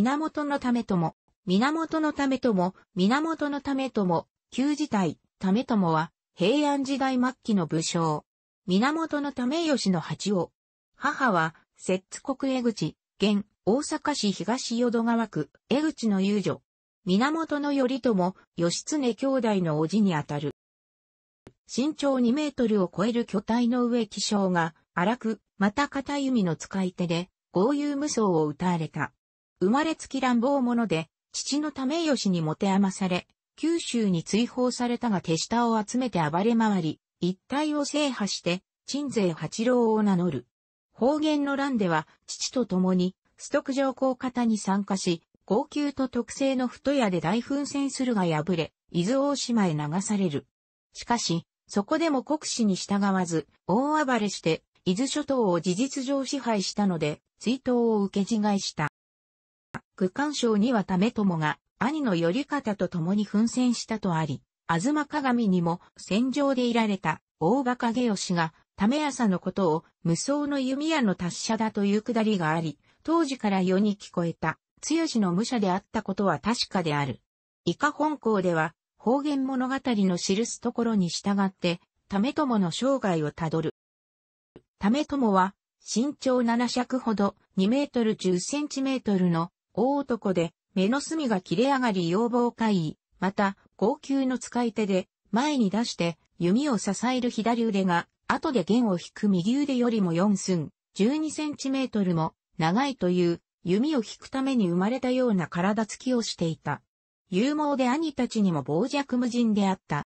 源のためとも、源のためとも、源のためとも、旧時代、ためともは、平安時代末期の武将。源のため吉の八を。母は、摂津国江口、現、大阪市東淀川区、江口の遊女。源頼朝、義経兄弟の叔父にあたる。身長2メートルを超える巨体の上気象が、荒く、また片弓の使い手で、豪遊無双を歌われた。生まれつき乱暴者で、父のたよしに持て余され、九州に追放されたが手下を集めて暴れ回り、一帯を制覇して、鎮西八郎を名乗る。方言の乱では、父と共に、ストク上皇方に参加し、号泣と特製の太屋で大奮戦するが敗れ、伊豆大島へ流される。しかし、そこでも国史に従わず、大暴れして、伊豆諸島を事実上支配したので、追悼を受け違いした。区間賞には為友が兄のり方と共に奮戦したとあり、あずま鏡にも戦場でいられた大馬影義がめ朝のことを無双の弓矢の達者だというくだりがあり、当時から世に聞こえた、強しの武者であったことは確かである。伊香本校では、方言物語の記すところに従って、為友の生涯をたどる。為友は、身長7尺ほど、2メートル10センチメートルの大男で、目の隅が切れ上がり要望会異、また、高級の使い手で、前に出して、弓を支える左腕が、後で弦を引く右腕よりも4寸、12センチメートルも、長いという、弓を引くために生まれたような体つきをしていた。勇猛で兄たちにも傍若無人であった。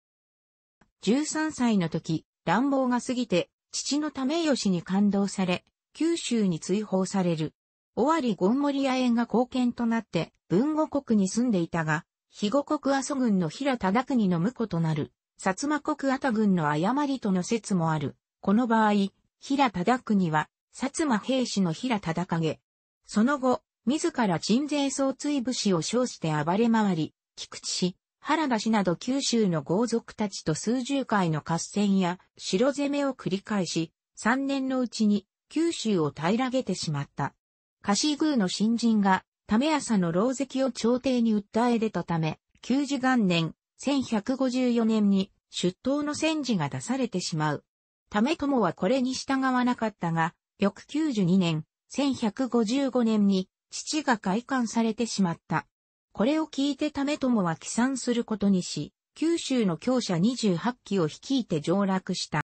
13歳の時、乱暴が過ぎて、父のたよしに感動され、九州に追放される。尾張ゴンモリア園が貢献となって文後国に住んでいたが、肥後国阿蘇軍の平忠国の婿となる、薩摩国阿多軍の誤りとの説もある。この場合、平忠国は、薩摩兵士の平忠影。その後、自ら鎮西総追武士を称して暴れ回り、菊池氏、原田氏など九州の豪族たちと数十回の合戦や城攻めを繰り返し、三年のうちに九州を平らげてしまった。カシーグーの新人が、ため朝の牢石を朝廷に訴え出たため、旧時元年、1154年に出頭の戦時が出されてしまう。ため友はこれに従わなかったが、翌92年、1155年に父が開館されてしまった。これを聞いてため友は帰参することにし、九州の強者28機を率いて上落した。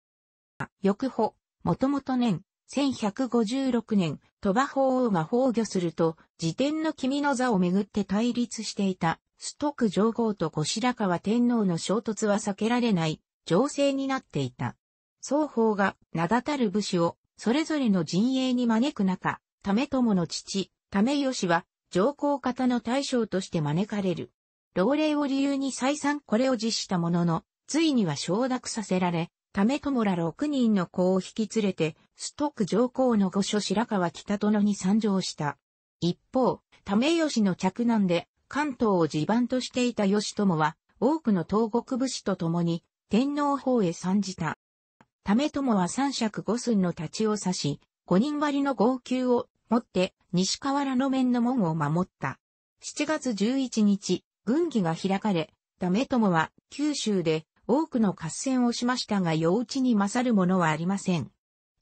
翌歩、もともと年、1156年、鳥羽法王が崩御すると、自転の君の座をめぐって対立していた、ストク上皇と後白河天皇の衝突は避けられない情勢になっていた。双方が名だたる武士をそれぞれの陣営に招く中、為友の父、為義は上皇方の大将として招かれる。老齢を理由に再三これを実したものの、ついには承諾させられ、ためともら6人の子を引き連れて、ストック上皇の御所白川北殿に参上した。一方、ため吉の嫡男で、関東を地盤としていた義友は、多くの東国武士と共に、天皇法へ参じた。ためもは三尺五寸の太刀を刺し、五人割の号泣を持って西河原の面の門を守った。7月11日、軍議が開かれ、めともは九州で多くの合戦をしましたが幼稚に勝るものはありません。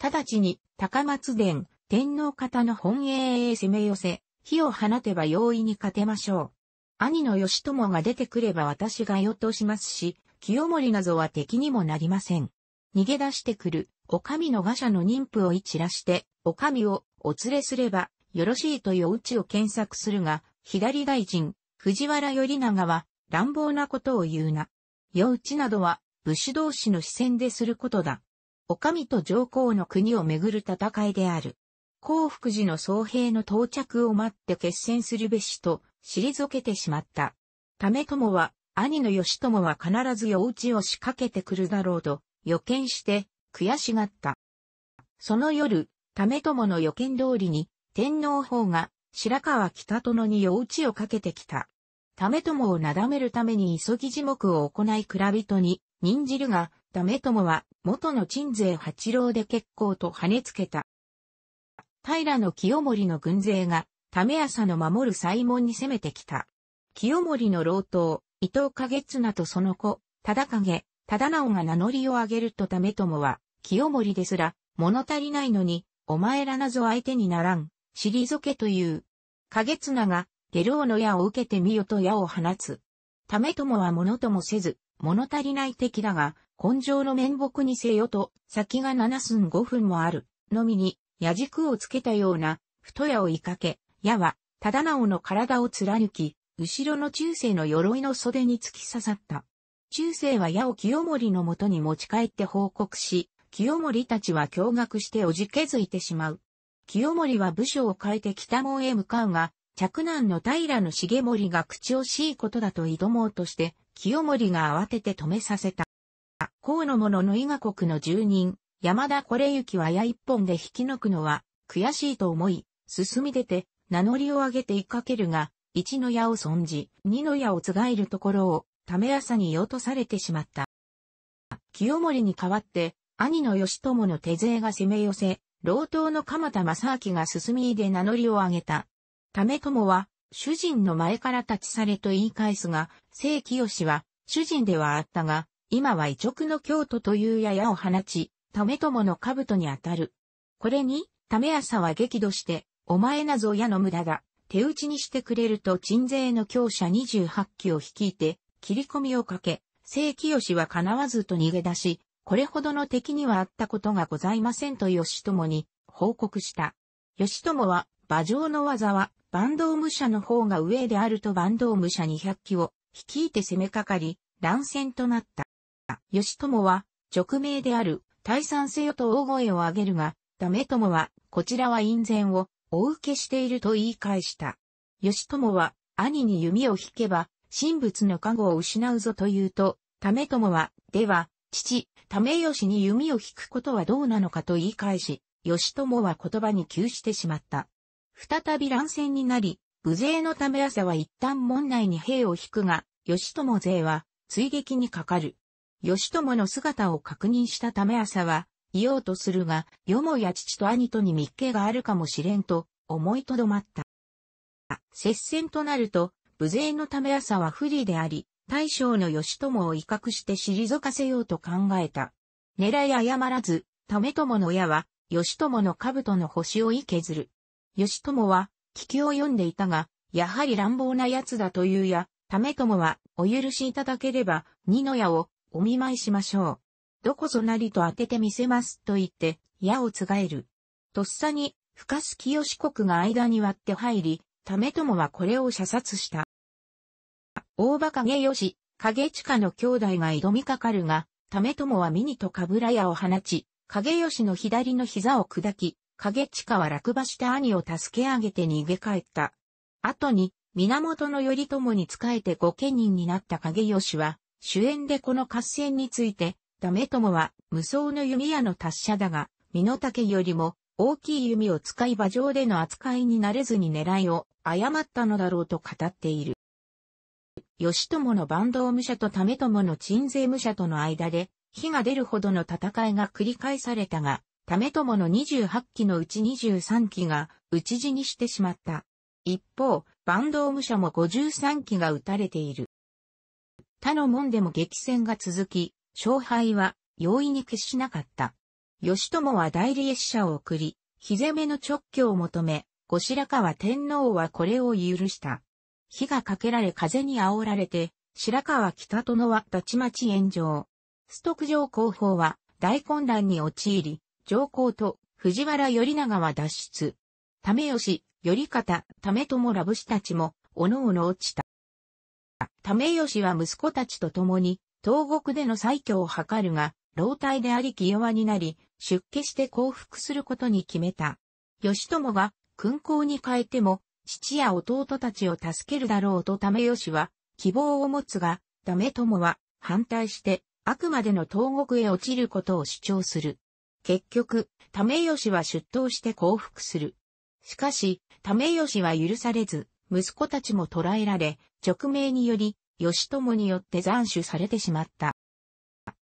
直ちに高松殿、天皇方の本営へ攻め寄せ、火を放てば容易に勝てましょう。兄の義朝が出てくれば私がよとしますし、清盛などは敵にもなりません。逃げ出してくる、お上の画者の妊婦をい散らして、お上をお連れすれば、よろしいといううちを検索するが、左大臣、藤原頼長は、乱暴なことを言うな。夜討ちなどは、武士同士の視線ですることだ。お上と上皇の国をめぐる戦いである。幸福寺の総兵の到着を待って決戦するべしと、退けてしまった。為友は、兄の義友は必ず夜討ちを仕掛けてくるだろうと、予見して、悔しがった。その夜、為友の予見通りに、天皇法が、白川北殿に夜討ちをかけてきた。為友をなだめるために急ぎ地目を行い蔵人に任じるが、為友は元の鎮西八郎で結構と跳ねつけた。平の清盛の軍勢が、為朝の守る西門に攻めてきた。清盛の老頭、伊藤景綱とその子、忠景、忠直が名乗りを上げると為友は、清盛ですら、物足りないのに、お前らなぞ相手にならん、退けという。景綱が、下老の矢を受けてみよと矢を放つ。ためともは物ともせず、物足りない敵だが、根性の面目にせよと、先が七寸五分もある、のみに、矢軸をつけたような、太矢をいかけ、矢は、たな直の体を貫き、後ろの中世の鎧の袖に突き刺さった。中世は矢を清盛のもとに持ち帰って報告し、清盛たちは驚愕しておじけづいてしまう。清盛は部署を変えて北門へ向かうが、嫡男の平の重盛が口惜しいことだと挑もうとして、清盛が慌てて止めさせた。河野者の伊賀国の住人、山田これきは矢一本で引き抜くのは、悔しいと思い、進み出て、名乗りを上げていかけるが、一の矢を損じ、二の矢をつがえるところを、ため朝に落とされてしまった。清盛に代わって、兄の義朝の手勢が攻め寄せ、老頭の鎌田正明が進みで名乗りを上げた。ためもは、主人の前から立ち去れと言い返すが、聖清は、主人ではあったが、今は異直の京都というややを放ち、ためもの兜に当たる。これに、ため朝は激怒して、お前なぞ矢の無駄だ、手打ちにしてくれると鎮税の強者28機を率いて、切り込みをかけ、聖清は叶わずと逃げ出し、これほどの敵にはあったことがございませんと義友に報告した。義友は、馬上の技はバンドーム社の方が上であるとバンドーム社200機を率いて攻めかかり、乱戦となった。義友は、直命である、退散せよと大声を上げるが、ダメ友は、こちらは院前を、お受けしていると言い返した。義友は、兄に弓を引けば、神仏の加護を失うぞと言うと、ため友は、では、父、ためよに弓を引くことはどうなのかと言い返し、義友は言葉に窮してしまった。再び乱戦になり、武勢のため朝は一旦門内に兵を引くが、義朝勢は追撃にかかる。義朝の姿を確認したため朝は、いようとするが、よもや父と兄とに密家があるかもしれんと、思いとどまった。接戦となると、武勢のため朝は不利であり、大将の義朝を威嚇して退かせようと考えた。狙い誤らず、為朝の矢は、義朝の兜の星をい削る。義友は、聞きを読んでいたが、やはり乱暴な奴だというや、為友は、お許しいただければ、二の矢を、お見舞いしましょう。どこぞなりと当ててみせます、と言って、矢をつがえる。とっさに、深須清国が間に割って入り、為友はこれを射殺した。大場影義、影近の兄弟が挑みかかるが、為友はミニとかぶら矢を放ち、影義の左の膝を砕き、影近は落馬した兄を助け上げて逃げ帰った。後に、源頼朝に仕えて御家人になった影吉は、主演でこの合戦について、メ友は無双の弓矢の達者だが、身の丈よりも大きい弓を使い馬上での扱いになれずに狙いを誤ったのだろうと語っている。義朝の坂東武者と為友の鎮西武者との間で、火が出るほどの戦いが繰り返されたが、ため朝の28機のうち23機が打ち死にしてしまった。一方、坂東武者も53機が撃たれている。他の門でも激戦が続き、勝敗は容易に決しなかった。義朝は代理列者を送り、日攻めの直挙を求め、後白河天皇はこれを許した。火がかけられ風に煽られて、白河北殿はたちまち炎上。ストク城広報は大混乱に陥り、上皇と藤原頼長は脱出。為し、頼方、為もら武士たちも、おのおの落ちた。為しは息子たちと共に、東国での再挙を図るが、老体であり気弱になり、出家して降伏することに決めた。義朝が、勲功に変えても、父や弟たちを助けるだろうと為しは、希望を持つが、為もは、反対して、あくまでの東国へ落ちることを主張する。結局、為義は出頭して降伏する。しかし、為義は許されず、息子たちも捕らえられ、直命により、義友によって斬首されてしまった。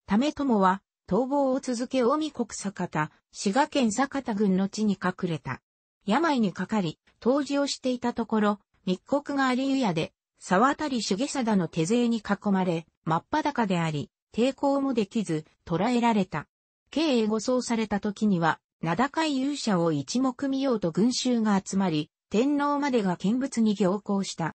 為友は、逃亡を続け近江国坂田、滋賀県坂田郡の地に隠れた。病にかかり、当時をしていたところ、密告があり湯屋で、沢渡重貞の手勢に囲まれ、真っ裸であり、抵抗もできず、捕らえられた。刑へ護送された時には、名高い勇者を一目見ようと群衆が集まり、天皇までが見物に行行した。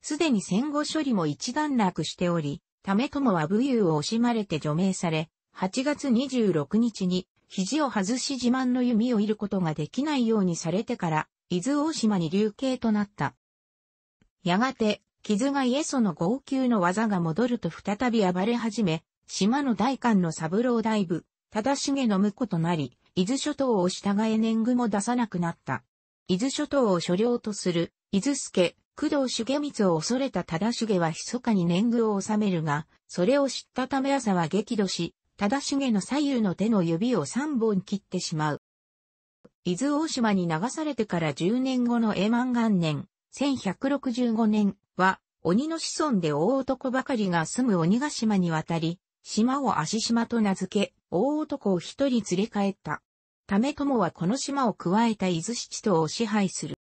すでに戦後処理も一段落しており、ためともは武勇を惜しまれて除名され、8月26日に肘を外し自慢の弓を射ることができないようにされてから、伊豆大島に流刑となった。やがて、傷がイエソの号泣の技が戻ると再び暴れ始め、島の大官の三郎大部、忠重の婿となり、伊豆諸島を従え年貢も出さなくなった。伊豆諸島を所領とする、伊豆助、工藤重光を恐れた忠重は密かに年貢を収めるが、それを知ったため朝は激怒し、忠重の左右の手の指を三本切ってしまう。伊豆大島に流されてから十年後の永満元年、1165年は、鬼の子孫で大男ばかりが住む鬼ヶ島に渡り、島を足島と名付け、大男を一人連れ帰った。ため友はこの島を加えた伊豆七島を支配する。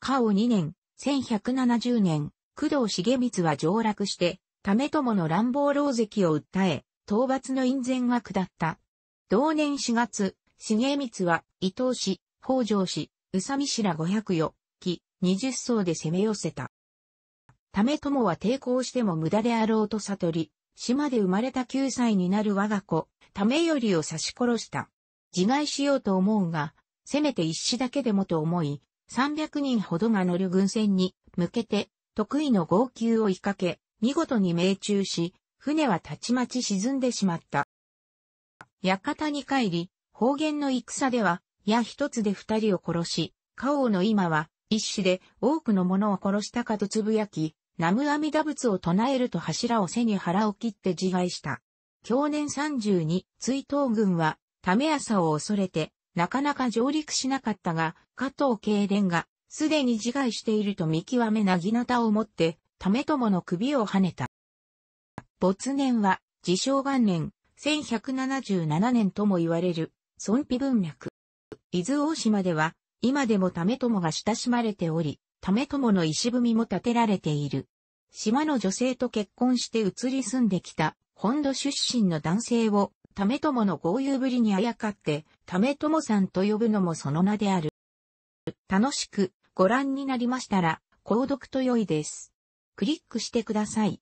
過を2年、1170年、工藤重光は上落して、ため友の乱暴狼石を訴え、討伐の因前が下った。同年4月、重光は伊東市、北条市、宇佐美市ら500余、木、20層で攻め寄せた。ため友は抵抗しても無駄であろうと悟り、島で生まれた9歳になる我が子、ためよりを刺し殺した。自害しようと思うが、せめて一死だけでもと思い、300人ほどが乗る軍船に向けて、得意の号泣を追いかけ、見事に命中し、船はたちまち沈んでしまった。館に帰り、方言の戦では、矢一つで二人を殺し、家王の今は、一死で多くの者を殺したかとつぶやき、ナムアミダ仏を唱えると柱を背に腹を切って自害した。去年32、追悼軍は、ため朝を恐れて、なかなか上陸しなかったが、加藤慶殿が、すでに自害していると見極めなぎなたを持って、為友の首を跳ねた。没年は、自称元年、1177年とも言われる、孫卑文脈。伊豆大島では、今でも為友が親しまれており、為友の石踏みも建てられている。島の女性と結婚して移り住んできた、本土出身の男性を、為友の豪遊ぶりにあやかって、為友さんと呼ぶのもその名である。楽しくご覧になりましたら、購読と良いです。クリックしてください。